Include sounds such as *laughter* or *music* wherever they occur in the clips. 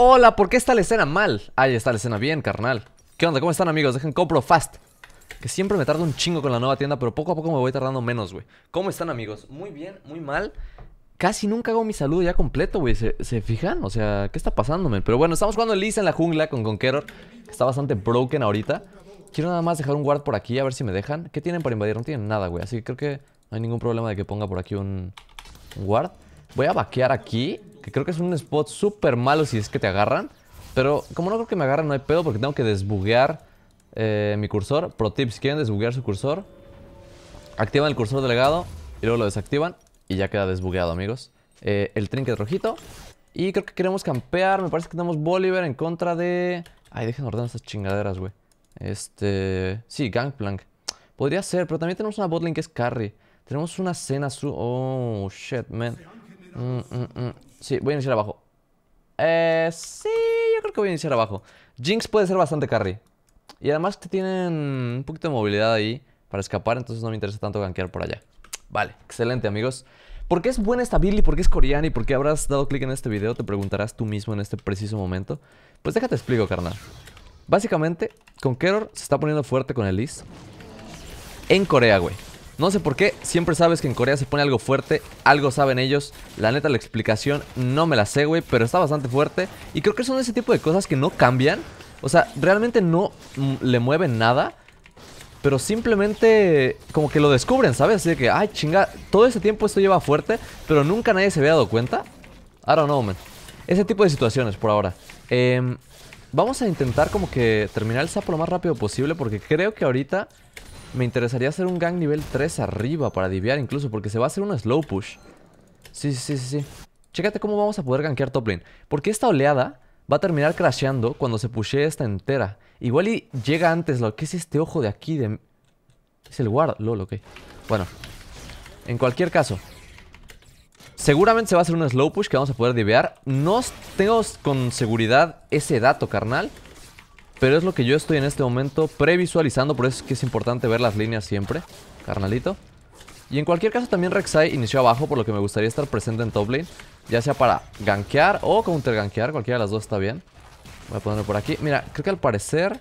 Hola, ¿por qué está la escena mal? Ahí está la escena bien, carnal. ¿Qué onda? ¿Cómo están, amigos? Dejen compro fast. Que siempre me tardo un chingo con la nueva tienda, pero poco a poco me voy tardando menos, güey. ¿Cómo están, amigos? Muy bien, muy mal. Casi nunca hago mi saludo ya completo, güey. ¿Se, fijan? O sea, ¿qué está pasándome? Pero bueno, estamos jugando Elisa en la jungla con Conqueror. Que está bastante broken ahorita. Quiero nada más dejar un guard por aquí, a ver si me dejan. ¿Qué tienen para invadir? No tienen nada, güey. Así que creo que no hay ningún problema de que ponga por aquí un, un guard. Voy a vaquear aquí creo que es un spot súper malo si es que te agarran. Pero como no creo que me agarren, no hay pedo porque tengo que desbuguear eh, mi cursor. Pro tips quieren desbuguear su cursor, activan el cursor delegado y luego lo desactivan y ya queda desbugueado, amigos. Eh, el trinket rojito. Y creo que queremos campear. Me parece que tenemos Bolívar en contra de... Ay, dejen ordenar estas chingaderas, güey. Este... Sí, Gangplank. Podría ser, pero también tenemos una botlane que es carry. Tenemos una cena su... Oh, shit, man. Mm, mm, mm. Sí, voy a iniciar abajo. Eh, sí, yo creo que voy a iniciar abajo. Jinx puede ser bastante carry. Y además que tienen un poquito de movilidad ahí para escapar, entonces no me interesa tanto gankear por allá. Vale, excelente amigos. ¿Por qué es buena esta Billy? ¿Por qué es coreana? ¿Y por qué habrás dado clic en este video? Te preguntarás tú mismo en este preciso momento. Pues déjate explico, carnal. Básicamente, Conqueror se está poniendo fuerte con el list en Corea, güey. No sé por qué, siempre sabes que en Corea se pone algo fuerte, algo saben ellos. La neta, la explicación no me la sé, güey, pero está bastante fuerte. Y creo que son ese tipo de cosas que no cambian. O sea, realmente no mm, le mueven nada. Pero simplemente como que lo descubren, ¿sabes? Así de que, ay, chinga, todo ese tiempo esto lleva fuerte, pero nunca nadie se había dado cuenta. I don't know, man. Ese tipo de situaciones por ahora. Em, vamos a intentar como que terminar el sapo lo más rápido posible porque creo que ahorita me interesaría hacer un gang nivel 3 arriba para diviar incluso, porque se va a hacer un slow push. Sí, sí, sí, sí. Chécate cómo vamos a poder gankear top lane. Porque esta oleada va a terminar crasheando cuando se puse esta entera. Igual y llega antes lo que es este ojo de aquí de... Es el guard, lol, ok. Bueno, en cualquier caso, Seguramente se va a hacer un slow push que vamos a poder divear. No tengo con seguridad ese dato, carnal. Pero es lo que yo estoy en este momento previsualizando, por eso es que es importante ver las líneas siempre, carnalito. Y en cualquier caso también Rek'Sai inició abajo, por lo que me gustaría estar presente en top ya sea para gankear o counter gankear, cualquiera de las dos está bien. Voy a ponerlo por aquí. Mira, creo que al parecer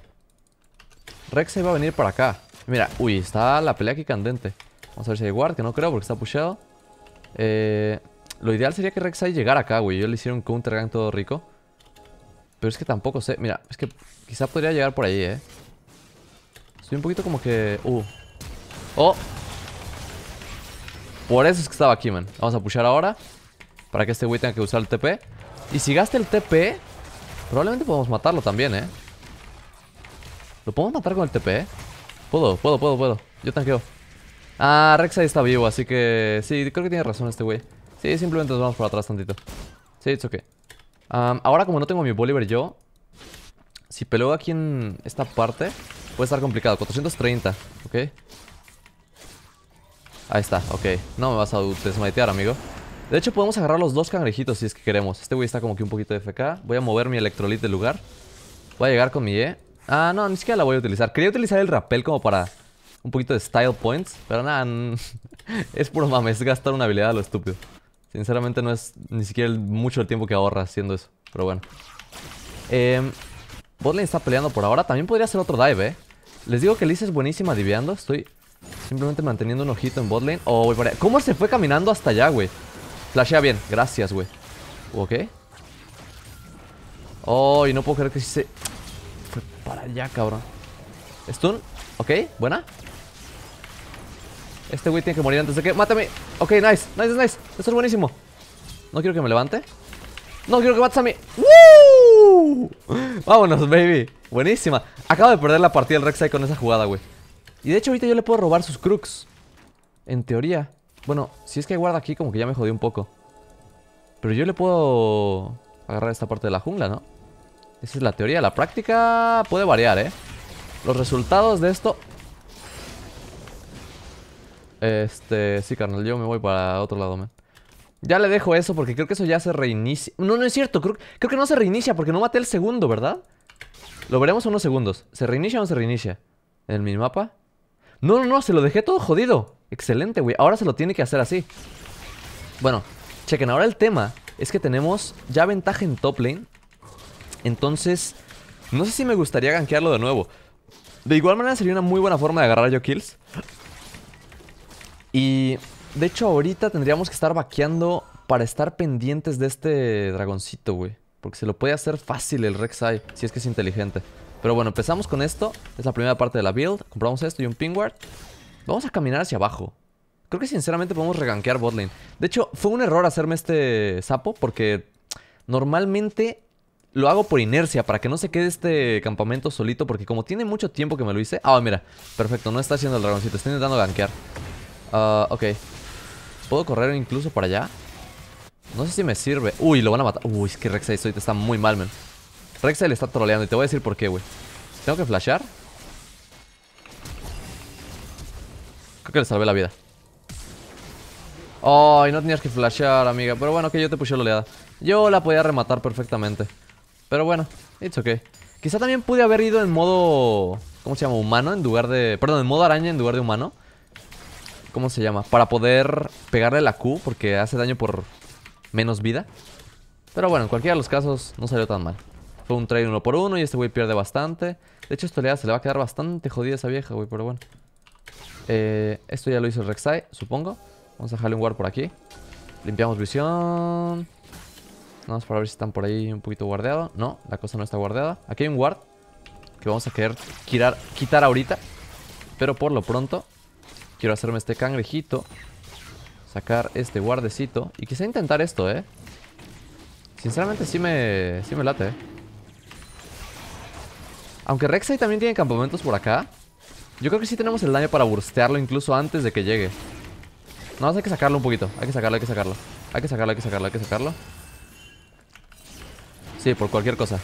Rek'Sai va a venir para acá. Mira, uy, está la pelea aquí candente. Vamos a ver si hay guard, que no creo porque está pusheado. Eh, lo ideal sería que Rek'Sai llegara acá, güey. Yo le hicieron counter gank todo rico. Pero es que tampoco sé. Mira, es que quizá podría llegar por ahí, ¿eh? Estoy un poquito como que... Uh. ¡Oh! Por eso es que estaba aquí, man. Vamos a pushar ahora. Para que este güey tenga que usar el TP. Y si gaste el TP, probablemente podemos matarlo también, ¿eh? ¿Lo podemos matar con el TP? Puedo, puedo, puedo, puedo. Yo tanqueo. Ah, Rex ahí está vivo, así que... Sí, creo que tiene razón este güey. Sí, simplemente nos vamos por atrás tantito. Sí, it's okay ahora como no tengo mi Bolívar yo, si peleo aquí en esta parte, puede estar complicado. 430, ¿ok? Ahí está, ok. No me vas a desmatear, amigo. De hecho, podemos agarrar los dos cangrejitos si es que queremos. Este güey está como que un poquito de FK. Voy a mover mi electrolit de lugar. Voy a llegar con mi E. Ah, no, ni siquiera la voy a utilizar. Quería utilizar el rappel como para un poquito de style points. Pero nada, *laughs* es puro mames es gastar una habilidad a lo estúpido. Sinceramente no es ni siquiera mucho el tiempo que ahorra haciendo eso. Pero bueno. Eh, Botlane está peleando por ahora. También podría hacer otro dive, eh. Les digo que Lisa es buenísima diveando. Estoy simplemente manteniendo un ojito en botlane. Oh, voy para ¿Cómo se fue caminando hasta allá, güey? Flashea bien. Gracias, güey. ¿Ok? Oh, y no puedo creer que si se... Fue para allá, cabrón. Stun. ¿Ok? Buena. Este güey tiene que morir antes de que... ¡Mátame! Ok, nice, nice, nice Eso es buenísimo No quiero que me levante No quiero que mates a mí Vámonos, baby Buenísima Acabo de perder la partida del Rek'Sai con esa jugada, güey Y de hecho ahorita yo le puedo robar sus crux En teoría Bueno, si es que guarda aquí como que ya me jodí un poco Pero yo le puedo... Agarrar esta parte de la jungla, ¿no? Esa es la teoría La práctica puede variar, ¿eh? Los resultados de esto este, sí, carnal, yo me voy para otro lado, man. Ya le dejo eso porque creo que eso ya se reinicia. No, no es cierto, creo, que no se reinicia porque no maté el segundo, ¿verdad? Lo veremos en unos segundos. ¿Se reinicia o no se reinicia? ¿En el minimapa? No, no, no, se lo dejé todo jodido. Excelente, güey. Ahora se lo tiene que hacer así. Bueno, chequen, ahora el tema es que tenemos ya ventaja en top lane. Entonces, no sé si me gustaría Ganquearlo de nuevo. De igual manera sería una muy buena forma de agarrar yo kills. Y de hecho ahorita tendríamos que estar vaqueando para estar pendientes de este dragoncito, güey. Porque se lo puede hacer fácil el Rek'Sai, si es que es inteligente. Pero bueno, empezamos con esto. Es la primera parte de la build. Compramos esto y un Pingward. Vamos a caminar hacia abajo. Creo que sinceramente podemos reganquear botlane. De hecho, fue un error hacerme este sapo porque normalmente lo hago por inercia para que no se quede este campamento solito porque como tiene mucho tiempo que me lo hice... Ah, mira, perfecto, no está haciendo el dragoncito, está intentando gankear. Uh, ok. ¿Puedo correr incluso para allá? No sé si me sirve. Uy, lo van a matar. Uy, es que Rek'Sai te está muy mal, men Rek'Sai le está troleando y te voy a decir por qué, güey. ¿Tengo que flashear? Creo que le salvé la vida. Ay, no tenías que flashear, amiga. Pero bueno, que yo te puse la oleada. Yo la podía rematar perfectamente. Pero bueno, it's ok Quizá también pude haber ido en modo... ¿Cómo se llama? Humano en lugar de... Perdón, en modo araña en lugar de humano. ¿Cómo se llama? Para poder pegarle la Q porque hace daño por menos vida. Pero bueno, en cualquiera de los casos no salió tan mal. Fue un trade uno por uno y este güey pierde bastante. De hecho, esto le se le va a quedar bastante jodida esa vieja, güey, pero bueno. Eh, esto ya lo hizo el Rek'Sai, supongo. Vamos a dejarle un guard por aquí. Limpiamos visión. Vamos para ver si están por ahí un poquito guardeado. No, la cosa no está guardeada. Aquí hay un ward que vamos a querer quitar, quitar ahorita. Pero por lo pronto Quiero hacerme este cangrejito. Sacar este guardecito. Y quizá intentar esto, ¿eh? Sinceramente sí me, sí me late. ¿eh? Aunque y también tiene campamentos por acá. Yo creo que sí tenemos el daño para burstearlo incluso antes de que llegue. No, hay que sacarlo un poquito. Hay que sacarlo, hay que sacarlo. Hay que sacarlo, hay que sacarlo, hay que sacarlo. Sí, por cualquier cosa.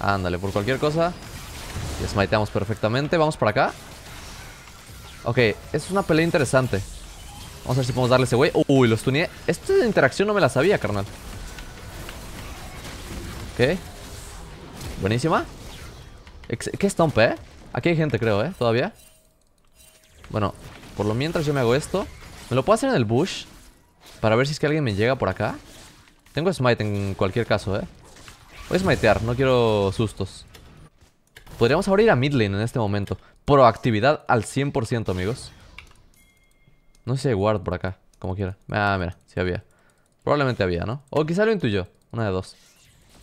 Ándale, por cualquier cosa. Y smiteamos perfectamente. Vamos para acá. Ok, es una pelea interesante. Vamos a ver si podemos darle ese güey. Uy, los stuneé. Esta interacción no me la sabía, carnal. Ok. Buenísima. ¿Qué stomp, eh? Aquí hay gente, creo, eh, todavía. Bueno, por lo mientras yo me hago esto. Me lo puedo hacer en el bush. Para ver si es que alguien me llega por acá. Tengo smite en cualquier caso, eh. Voy a smitear, no quiero sustos. Podríamos abrir a mid lane en este momento. Proactividad al 100%, amigos. No sé si hay guard por acá, como quiera. Ah, mira, sí había. Probablemente había, ¿no? O quizá lo intuyó. Una de dos.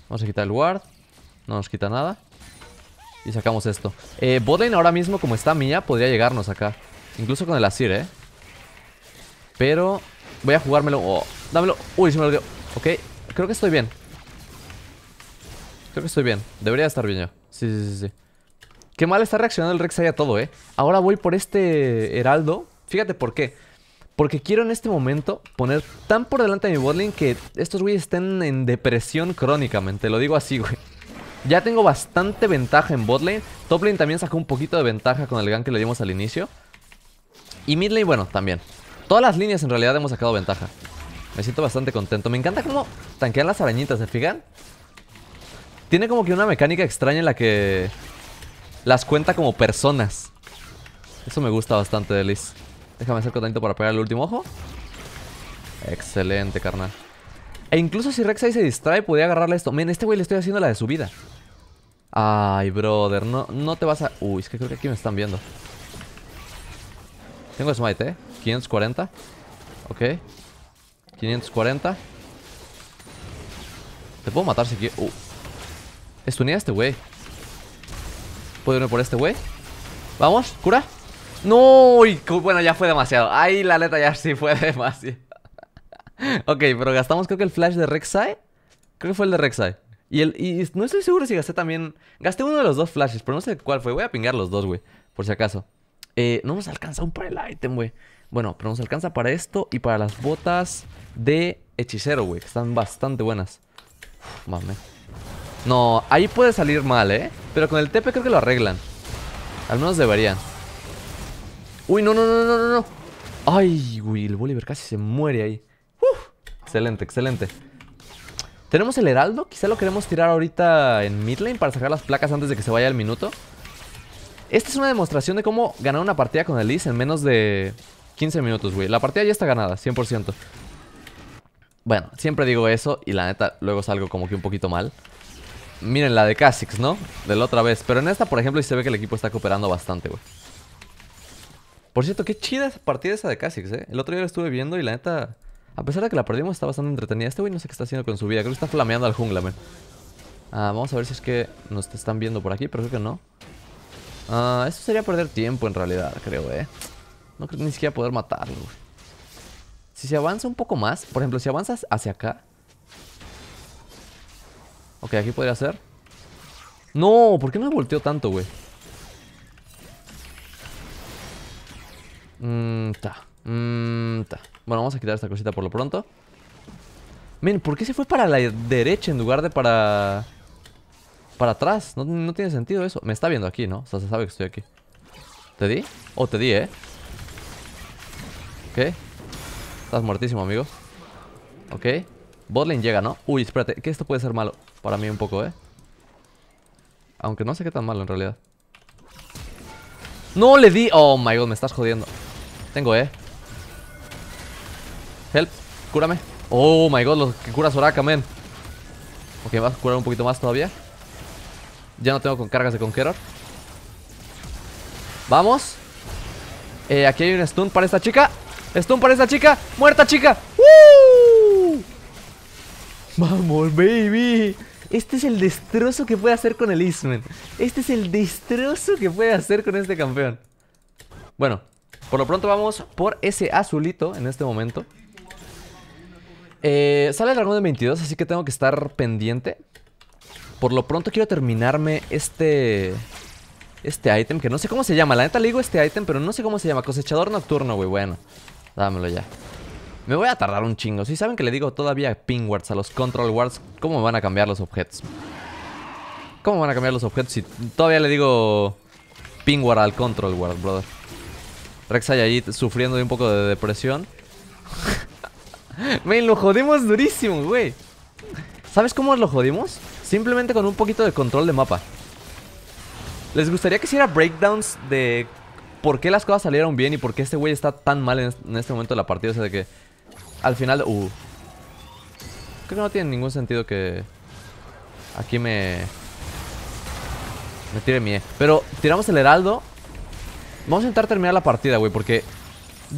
Vamos a quitar el guard. No nos quita nada. Y sacamos esto. Eh, ahora mismo, como está mía, podría llegarnos acá. Incluso con el Asir, ¿eh? Pero voy a jugármelo. Oh, dámelo. Uy, se me lo Ok, creo que estoy bien. Creo que estoy bien. Debería estar bien yo. Sí, sí, sí, sí. Qué mal está reaccionando el Rex a todo, ¿eh? Ahora voy por este Heraldo. Fíjate por qué. Porque quiero en este momento poner tan por delante a mi botlane que estos güeyes estén en depresión crónicamente. Lo digo así, güey. Ya tengo bastante ventaja en botlane. Toplane también sacó un poquito de ventaja con el gan que le dimos al inicio. Y midlane, bueno, también. Todas las líneas en realidad hemos sacado ventaja. Me siento bastante contento. Me encanta cómo tanquean las arañitas, ¿se fijan? Tiene como que una mecánica extraña en la que las cuenta como personas. Eso me gusta bastante de Liz. Déjame hacer tantito para pegar el último ojo. Excelente, carnal. E incluso si ahí se distrae, podría agarrarle esto. Men, este güey le estoy haciendo la de su vida. Ay, brother, no, no te vas a... Uy, es que creo que aquí me están viendo. Tengo smite, ¿eh? 540. Ok. 540. Te puedo matar si quieres. Uh. Estunea este güey. Puedo irme por este güey Vamos, cura No, bueno, ya fue demasiado Ahí la letra ya sí fue *laughs* demasiado Ok, pero gastamos creo que el flash de Rek'Sai Creo que fue el de Rek'Sai y, no estoy seguro si gasté también Gasté uno de los dos flashes, pero no sé cuál fue Voy a pingar los dos, güey, por si acaso eh, no nos alcanza un para el item, güey Bueno, pero nos alcanza para esto y para las botas de hechicero, güey Que están bastante buenas mame no, ahí puede salir mal, ¿eh? Pero con el TP creo que lo arreglan. Al menos deberían. Uy, no, no, no, no, no, no. Ay, güey, el Bolívar casi se muere ahí. Uf, excelente, excelente. Tenemos el Heraldo. Quizá lo queremos tirar ahorita en mid lane para sacar las placas antes de que se vaya el minuto. Esta es una demostración de cómo ganar una partida con el Elise en menos de 15 minutos, güey. La partida ya está ganada, 100%. Bueno, siempre digo eso y la neta luego salgo como que un poquito mal. Miren, la de Kha'Zix, ¿no? De la otra vez. Pero en esta, por ejemplo, sí se ve que el equipo está cooperando bastante, güey. Por cierto, qué chida esa partida esa de Kha'Zix, ¿eh? El otro día la estuve viendo y la neta... A pesar de que la perdimos, está bastante entretenida. Este güey no sé qué está haciendo con su vida. Creo que está flameando al jungla, ah, vamos a ver si es que nos están viendo por aquí, pero creo que no. Ah, eso sería perder tiempo en realidad, creo, ¿eh? No creo ni siquiera poder matarlo, güey. Si se avanza un poco más, por ejemplo, si avanzas hacia acá, Ok, aquí podría ser. No, ¿por qué no me volteó tanto, güey? Mmm, ta. Mmm, ta. Bueno, vamos a quitar esta cosita por lo pronto. Men, ¿por qué se fue para la derecha en lugar de para... Para atrás? No, no tiene sentido eso. Me está viendo aquí, ¿no? O sea, se sabe que estoy aquí. ¿Te di? Oh, te di, ¿eh? Ok. Estás muertísimo, amigos. Ok. Botlane llega, ¿no? Uy, espérate, que esto puede ser malo. Para mí un poco, ¿eh? Aunque no sé qué tan malo en realidad. ¡No le di! Oh my god, me estás jodiendo. Tengo, ¿eh? Help, cúrame. Oh my god, los que curas Soraka, men. Ok, vas a curar un poquito más todavía. Ya no tengo con cargas de Conqueror. Vamos. Eh, aquí hay un stun para esta chica. Stun para esta chica. Muerta, chica. Vamos, baby. Este es el destrozo que puede hacer con el Eastman. Este es el destrozo que puede hacer con este campeón. Bueno, por lo pronto vamos por ese azulito en este momento. Eh, sale el dragón de 22, así que tengo que estar pendiente. Por lo pronto quiero terminarme este... Este item que no sé cómo se llama. La neta le digo este item pero no sé cómo se llama. Cosechador nocturno, güey. Bueno, dámelo ya. Me voy a tardar un chingo. Si saben que le digo todavía ping words a los control Wards ¿cómo van a cambiar los objetos? ¿Cómo van a cambiar los objetos si todavía le digo ping al control Ward, brother? Rex ahí sufriendo un poco de depresión. *laughs* Men, lo jodimos durísimo, güey. ¿Sabes cómo lo jodimos? Simplemente con un poquito de control de mapa. ¿Les gustaría que hiciera breakdowns de por qué las cosas salieron bien y por qué este güey está tan mal en este momento de la partida? O sea, de que al final... Uh. Creo que no tiene ningún sentido que... Aquí me... Me tire mi e. Pero tiramos el heraldo. Vamos a intentar terminar la partida, güey, porque...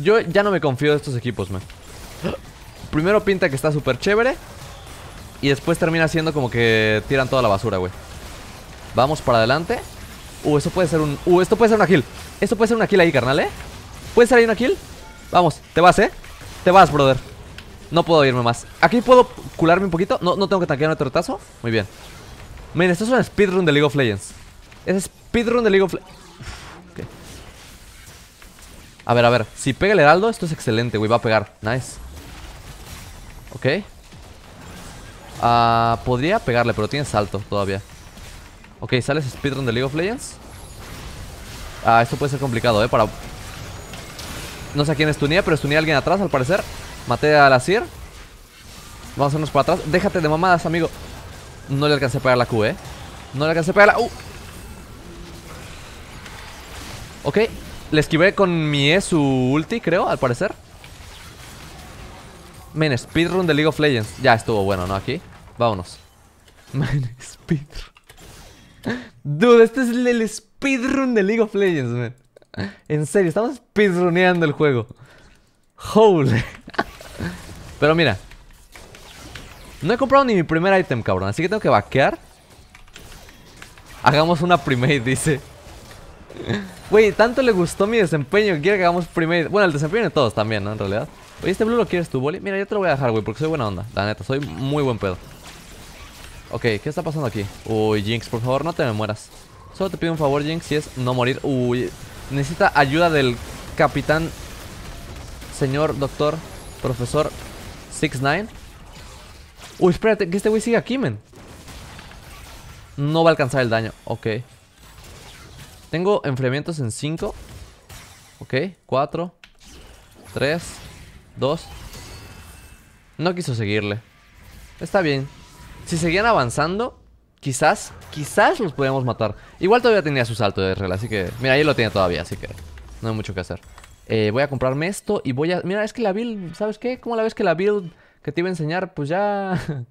Yo ya no me confío de estos equipos, man. Primero pinta que está súper chévere. Y después termina siendo como que tiran toda la basura, güey. Vamos para adelante. Uh, esto puede ser un... Uh, esto puede ser una kill. Esto puede ser una kill ahí, carnal, ¿eh? ¿Puede ser ahí una kill? Vamos, te vas, ¿eh? Te vas, brother. No puedo irme más Aquí puedo cularme un poquito No, no tengo que tanquear otro retazo Muy bien Miren, esto es un speedrun de League of Legends Es speedrun de League of Legends A ver, a ver Si pega el heraldo, esto es excelente, güey Va a pegar Nice Ok Ah, Podría pegarle, pero tiene salto todavía Ok, sales ese speedrun de League of Legends Ah, esto puede ser complicado, eh Para... No sé a quién estunía, pero estunía a alguien atrás, al parecer Maté a la Sir. Vamos a irnos para atrás. Déjate de mamadas, amigo. No le alcancé a pegar la Q, eh. No le alcancé a pegar la... Uh. Ok. Le esquivé con mi E su ulti, creo, al parecer. Men, speedrun de League of Legends. Ya estuvo bueno, ¿no? Aquí. Vámonos. *laughs* Men, speedrun. Dude, este es el speedrun de League of Legends, men En serio, estamos speedruneando el juego. Holy. *laughs* Pero mira. No he comprado ni mi primer item, cabrón. Así que tengo que vaquear. Hagamos una primate, *laughs* dice. Güey, tanto le gustó mi desempeño que quiere que hagamos primate. Bueno, el desempeño de todos también, ¿no? En realidad. Oye, ¿este blue lo quieres tú, Boli? Mira, yo te lo voy a dejar, güey, porque soy buena onda. La neta, soy muy buen pedo. Ok, ¿qué está pasando aquí? Uy, Jinx, por favor, no te me mueras. Solo te pido un favor, Jinx, Si es no morir. Uy, necesita ayuda del capitán, señor, doctor, profesor, 6-9. Uy, espérate, que este güey siga aquí, men. No va a alcanzar el daño. Ok. Tengo enfriamientos en 5. Ok, 4. 3. 2. No quiso seguirle. Está bien. Si seguían avanzando, quizás, quizás los podíamos matar. Igual todavía tenía su salto de regla, así que... Mira, ahí lo tiene todavía, así que no hay mucho que hacer. Eh, voy a comprarme esto y voy a... Mira, es que la build, ¿sabes qué? ¿Cómo la ves que la build que te iba a enseñar? Pues ya... *laughs*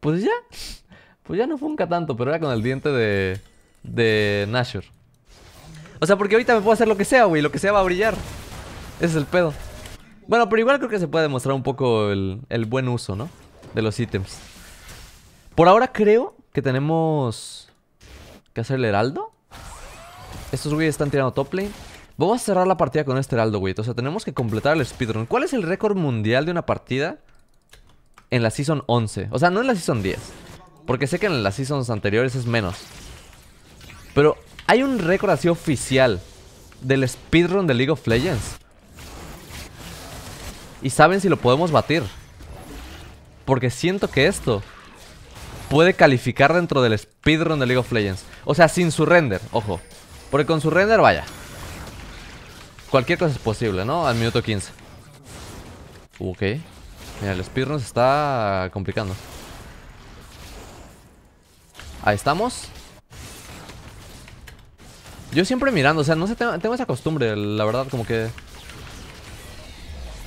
pues ya... Pues ya no funca tanto, pero era con el diente de... De Nashor. O sea, porque ahorita me puedo hacer lo que sea, güey. Lo que sea va a brillar. Ese es el pedo. Bueno, pero igual creo que se puede demostrar un poco el, el buen uso, ¿no? De los ítems. Por ahora creo que tenemos... Que hacer el heraldo. Estos güeyes están tirando top lane. Vamos a cerrar la partida con este heraldo, güey. O sea, tenemos que completar el speedrun. ¿Cuál es el récord mundial de una partida en la Season 11? O sea, no en la Season 10. Porque sé que en las Seasons anteriores es menos. Pero hay un récord así oficial del speedrun de League of Legends. Y saben si lo podemos batir. Porque siento que esto puede calificar dentro del speedrun de League of Legends. O sea, sin su render, ojo. Porque con su render, vaya, Cualquier cosa es posible, ¿no? Al minuto 15. Ok. Mira, el speedrun se está complicando. Ahí estamos. Yo siempre mirando, o sea, no sé, tengo esa costumbre, la verdad, como que...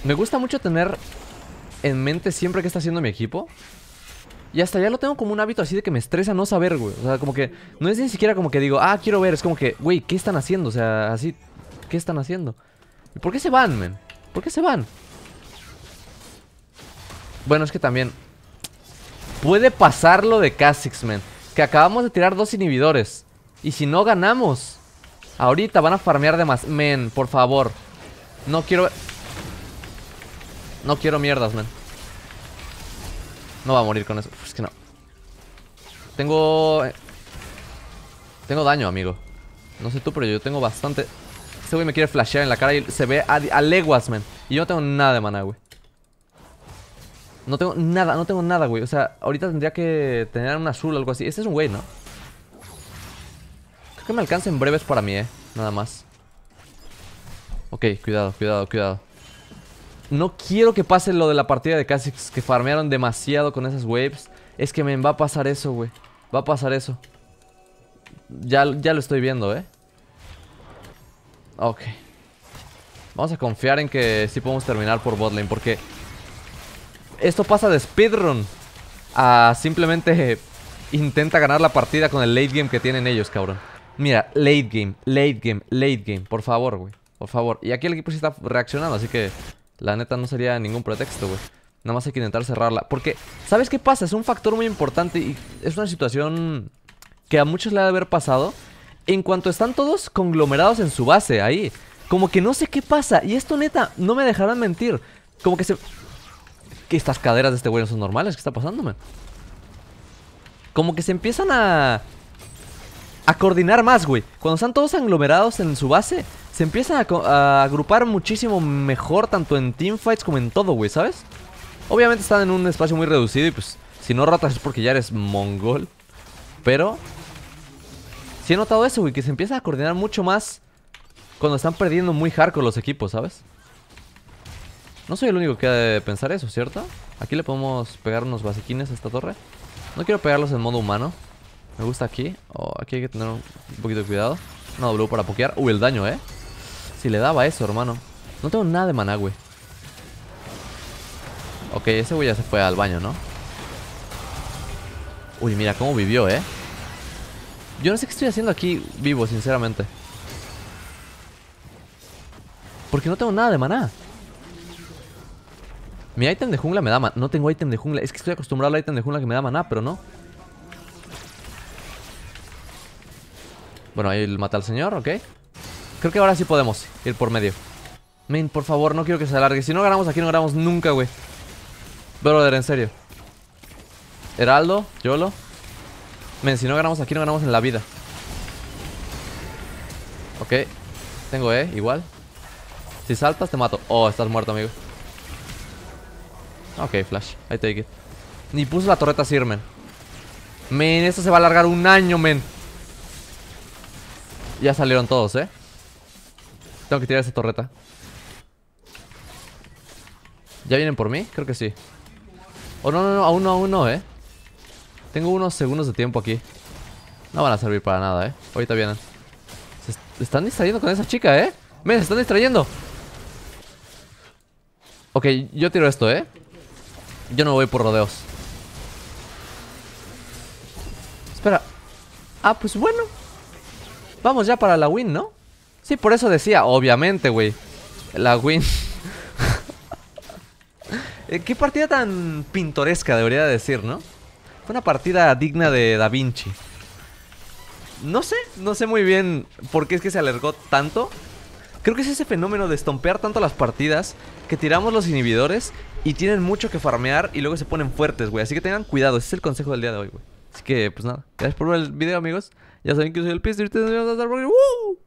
Me gusta mucho tener en mente siempre qué está haciendo mi equipo. Y hasta ya lo tengo como un hábito así de que me estresa no saber, güey. O sea, como que no es ni siquiera como que digo, ah, quiero ver. Es como que, güey, ¿qué están haciendo? O sea, así ¿Qué están haciendo? ¿Y por qué se van, men? ¿Por qué se van? Bueno, es que también Puede pasar lo de Kha'Zix, men Que acabamos de tirar dos inhibidores Y si no ganamos Ahorita van a farmear de más Men, por favor No quiero... No quiero mierdas, men No va a morir con eso Es que no Tengo... Eh, tengo daño, amigo No sé tú, pero yo tengo bastante... Este güey me quiere flashear en la cara y se ve a, leguas, man. Y yo no tengo nada de maná, güey. No tengo nada, no tengo nada, güey. O sea, ahorita tendría que tener un azul o algo así. Ese es un güey, ¿no? Creo que me alcanza en breves para mí, eh. Nada más. Ok, cuidado, cuidado, cuidado. No quiero que pase lo de la partida de Kha'Zix Que farmearon demasiado con esas waves Es que me va a pasar eso, güey Va a pasar eso ya, ya lo estoy viendo, eh Ok. Vamos a confiar en que sí podemos terminar por botlane porque esto pasa de speedrun a simplemente intenta ganar la partida con el late game que tienen ellos, cabrón. Mira, late game, late game, late game. Por favor, güey. Por favor. Y aquí el equipo sí está reaccionando, así que la neta no sería ningún pretexto, güey. Nada más hay que intentar cerrarla. Porque, ¿sabes qué pasa? Es un factor muy importante y es una situación que a muchos le ha de haber pasado en cuanto están todos conglomerados en su base ahí, como que no sé qué pasa. Y esto neta, no me dejarán mentir. Como que se... Que estas caderas de este güey no son normales, ¿qué está pasándome? Como que se empiezan a... A coordinar más, güey. Cuando están todos conglomerados en su base, se empiezan a, agrupar muchísimo mejor, tanto en teamfights como en todo, güey, ¿sabes? Obviamente están en un espacio muy reducido y pues, si no ratas es porque ya eres mongol. Pero si he notado eso, güey, que se empieza a coordinar mucho más cuando están perdiendo muy hard Con los equipos, ¿sabes? No soy el único que ha de pensar eso, ¿cierto? Aquí le podemos pegar unos Basequines a esta torre. No quiero pegarlos en modo humano. Me gusta aquí. Oh, aquí hay que tener un poquito de cuidado. Una W para pokear. Uy, el daño, ¿eh? Si le daba eso, hermano. No tengo nada de maná, güey. Ok, ese güey ya se fue al baño, ¿no? Uy, mira cómo vivió, ¿eh? Yo no sé qué estoy haciendo aquí vivo, sinceramente. Porque no tengo nada de maná. Mi ítem de jungla me da maná. No tengo ítem de jungla. Es que estoy acostumbrado al ítem de jungla que me da maná, pero no. Bueno, ahí mata al señor, ok. Creo que ahora sí podemos ir por medio. Men, por favor, no quiero que se alargue. Si no ganamos aquí, no ganamos nunca, güey. Brother, en serio. Heraldo, Yolo. Men, si no ganamos aquí, no ganamos en la vida. Ok. Tengo E, igual. Si saltas, te mato. Oh, estás muerto, amigo. Ok, Flash. I take it. Ni puso la torreta Sirmen. men. esto se va a alargar un año, men. Ya salieron todos, ¿eh? Tengo que tirar esa torreta. ¿Ya vienen por mí? Creo que sí. Oh, no, no, no. Aún no, aún no, ¿eh? Tengo unos segundos de tiempo aquí. No van a servir para nada, ¿eh? Ahorita vienen. Se están distrayendo con esa chica, ¿eh? ¡Me se están distrayendo! Ok, yo tiro esto, ¿eh? Yo no voy por rodeos. Espera. Ah, pues bueno. Vamos ya para la win, ¿no? Sí, por eso decía, obviamente, güey. La win. *laughs* Eh, ¿Qué partida tan pintoresca debería decir, no? Fue una partida digna de Da Vinci. No sé, no sé muy bien por qué es que se alargó tanto. Creo que es ese fenómeno de estompear tanto las partidas que tiramos los inhibidores y tienen mucho que farmear y luego se ponen fuertes, güey. Así que tengan cuidado, ese es el consejo del día de hoy, güey. Así que, pues nada, gracias por ver el video, amigos. Ya saben que soy el Piz y ustedes a dar ¡Woo!